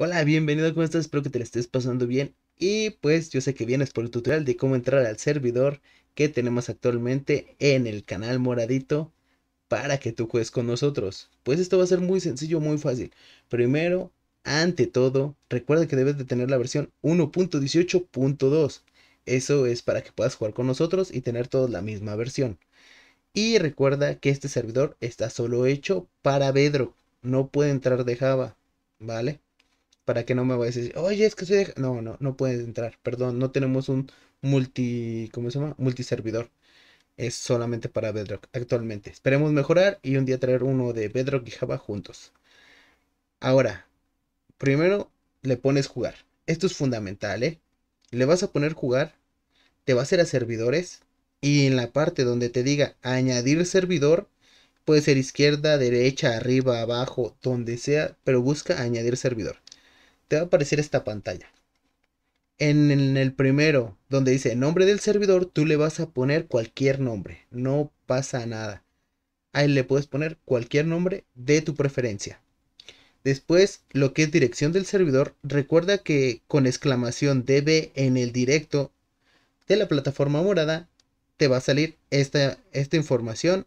Hola, bienvenido, ¿cómo estás? Espero que te la estés pasando bien. Y pues yo sé que vienes por el tutorial de cómo entrar al servidor que tenemos actualmente en el canal moradito para que tú juegues con nosotros. Pues esto va a ser muy sencillo, muy fácil. Primero, ante todo, recuerda que debes de tener la versión 1.18.2. Eso es para que puedas jugar con nosotros y tener todos la misma versión. Y recuerda que este servidor está solo hecho para Bedrock. No puede entrar de Java, ¿vale? para que no me vayas a decir, oye, es que soy de... No, no, no puedes entrar, perdón, no tenemos un multi, ¿cómo se llama? Multiservidor. Es solamente para Bedrock actualmente. Esperemos mejorar y un día traer uno de Bedrock y Java juntos. Ahora, primero le pones jugar. Esto es fundamental, ¿eh? Le vas a poner jugar, te va a hacer a servidores y en la parte donde te diga añadir servidor, puede ser izquierda, derecha, arriba, abajo, donde sea, pero busca añadir servidor te va a aparecer esta pantalla. En, el primero, donde dice nombre del servidor, tú le vas a poner cualquier nombre. No pasa nada. Ahí le puedes poner cualquier nombre de tu preferencia. Después, lo que es dirección del servidor, recuerda que con exclamación DB en el directo de la plataforma morada, te va a salir esta, esta información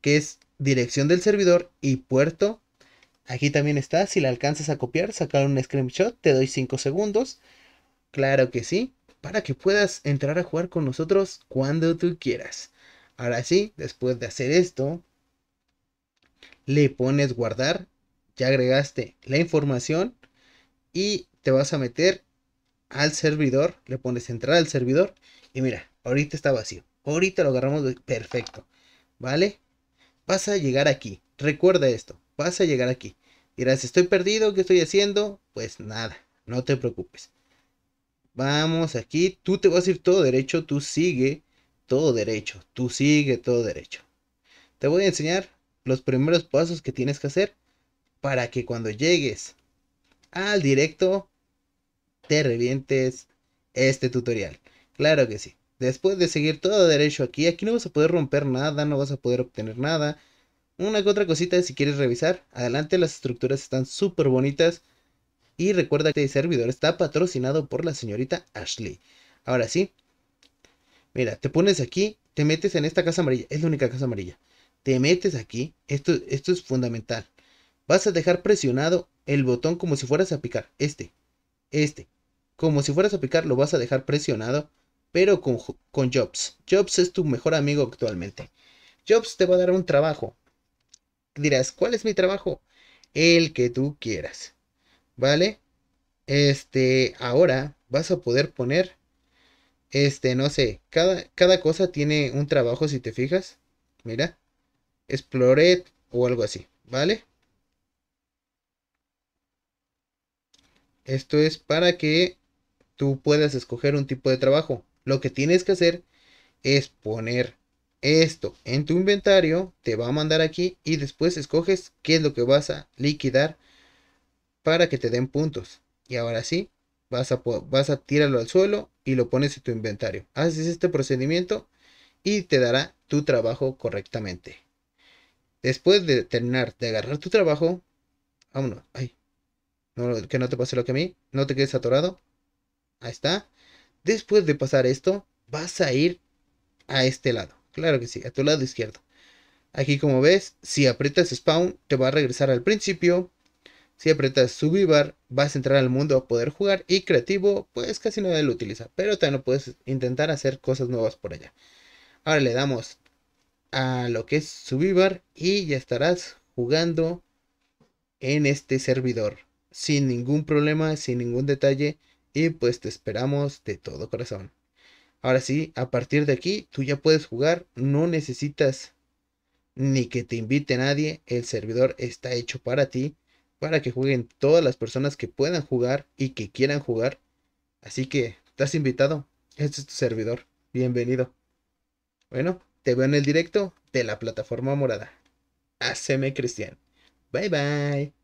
que es dirección del servidor y puerto Aquí también está, si la alcanzas a copiar, sacar un screenshot, te doy 5 segundos. Claro que sí, para que puedas entrar a jugar con nosotros cuando tú quieras. Ahora sí, después de hacer esto, le pones guardar, ya agregaste la información y te vas a meter al servidor, le pones entrar al servidor y mira, ahorita está vacío. Ahorita lo agarramos perfecto, ¿vale? Vas a llegar aquí, recuerda esto, vas a llegar aquí. Dirás, estoy perdido, ¿qué estoy haciendo? Pues nada, no te preocupes. Vamos aquí, tú te vas a ir todo derecho, tú sigue todo derecho, tú sigue todo derecho. Te voy a enseñar los primeros pasos que tienes que hacer para que cuando llegues al directo te revientes este tutorial. Claro que sí. Después de seguir todo derecho aquí, aquí no vas a poder romper nada, no vas a poder obtener nada, una que otra cosita si quieres revisar. Adelante, las estructuras están súper bonitas. Y recuerda que este servidor está patrocinado por la señorita Ashley. Ahora sí. Mira, te pones aquí, te metes en esta casa amarilla. Es la única casa amarilla. Te metes aquí. Esto, esto es fundamental. Vas a dejar presionado el botón como si fueras a picar. Este. Este. Como si fueras a picar, lo vas a dejar presionado. Pero con, con Jobs. Jobs es tu mejor amigo actualmente. Jobs te va a dar un trabajo dirás, ¿cuál es mi trabajo? El que tú quieras. ¿Vale? Este, ahora vas a poder poner, este, no sé, cada, cada cosa tiene un trabajo si te fijas. Mira, exploret o algo así, ¿vale? Esto es para que tú puedas escoger un tipo de trabajo. Lo que tienes que hacer es poner esto en tu inventario, te va a mandar aquí y después escoges qué es lo que vas a liquidar para que te den puntos. Y ahora sí, vas a, vas a tirarlo al suelo y lo pones en tu inventario. Haces este procedimiento y te dará tu trabajo correctamente. Después de terminar de agarrar tu trabajo, vámonos, ay, que no te pase lo que a mí, no te quedes atorado. Ahí está. Después de pasar esto, vas a ir a este lado. Claro que sí, a tu lado izquierdo. Aquí como ves, si aprietas spawn, te va a regresar al principio. Si aprietas subivar, vas a entrar al mundo a poder jugar. Y creativo, pues casi nadie lo utiliza. Pero también puedes intentar hacer cosas nuevas por allá. Ahora le damos a lo que es subivar y ya estarás jugando en este servidor. Sin ningún problema, sin ningún detalle. Y pues te esperamos de todo corazón. Ahora sí, a partir de aquí tú ya puedes jugar, no necesitas ni que te invite nadie, el servidor está hecho para ti, para que jueguen todas las personas que puedan jugar y que quieran jugar. Así que, estás invitado, este es tu servidor, bienvenido. Bueno, te veo en el directo de la plataforma morada. Haceme Cristian. Bye bye.